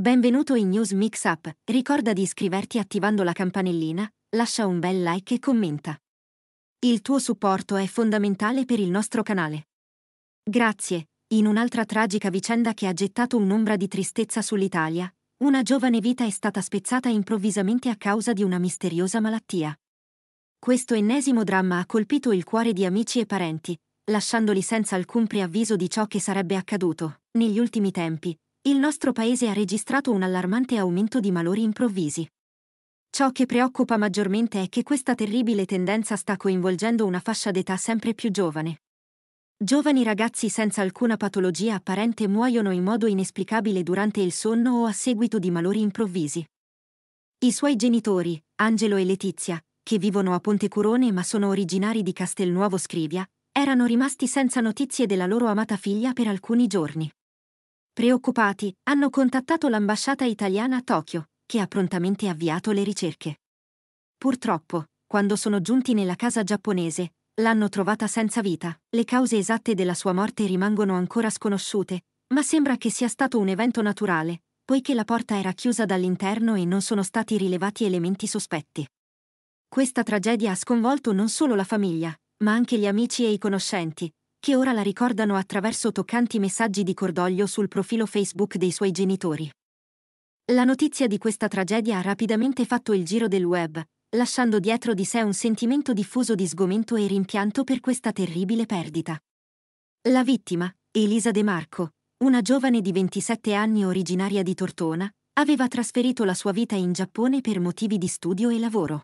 Benvenuto in News Mix Up, ricorda di iscriverti attivando la campanellina, lascia un bel like e commenta. Il tuo supporto è fondamentale per il nostro canale. Grazie. In un'altra tragica vicenda che ha gettato un'ombra di tristezza sull'Italia, una giovane vita è stata spezzata improvvisamente a causa di una misteriosa malattia. Questo ennesimo dramma ha colpito il cuore di amici e parenti, lasciandoli senza alcun preavviso di ciò che sarebbe accaduto. Negli ultimi tempi, il nostro paese ha registrato un allarmante aumento di malori improvvisi. Ciò che preoccupa maggiormente è che questa terribile tendenza sta coinvolgendo una fascia d'età sempre più giovane. Giovani ragazzi senza alcuna patologia apparente muoiono in modo inesplicabile durante il sonno o a seguito di malori improvvisi. I suoi genitori, Angelo e Letizia, che vivono a Pontecurone ma sono originari di Castelnuovo Scrivia, erano rimasti senza notizie della loro amata figlia per alcuni giorni. Preoccupati, hanno contattato l'ambasciata italiana a Tokyo, che ha prontamente avviato le ricerche. Purtroppo, quando sono giunti nella casa giapponese, l'hanno trovata senza vita. Le cause esatte della sua morte rimangono ancora sconosciute, ma sembra che sia stato un evento naturale, poiché la porta era chiusa dall'interno e non sono stati rilevati elementi sospetti. Questa tragedia ha sconvolto non solo la famiglia, ma anche gli amici e i conoscenti, che ora la ricordano attraverso toccanti messaggi di cordoglio sul profilo Facebook dei suoi genitori. La notizia di questa tragedia ha rapidamente fatto il giro del web, lasciando dietro di sé un sentimento diffuso di sgomento e rimpianto per questa terribile perdita. La vittima, Elisa De Marco, una giovane di 27 anni originaria di Tortona, aveva trasferito la sua vita in Giappone per motivi di studio e lavoro.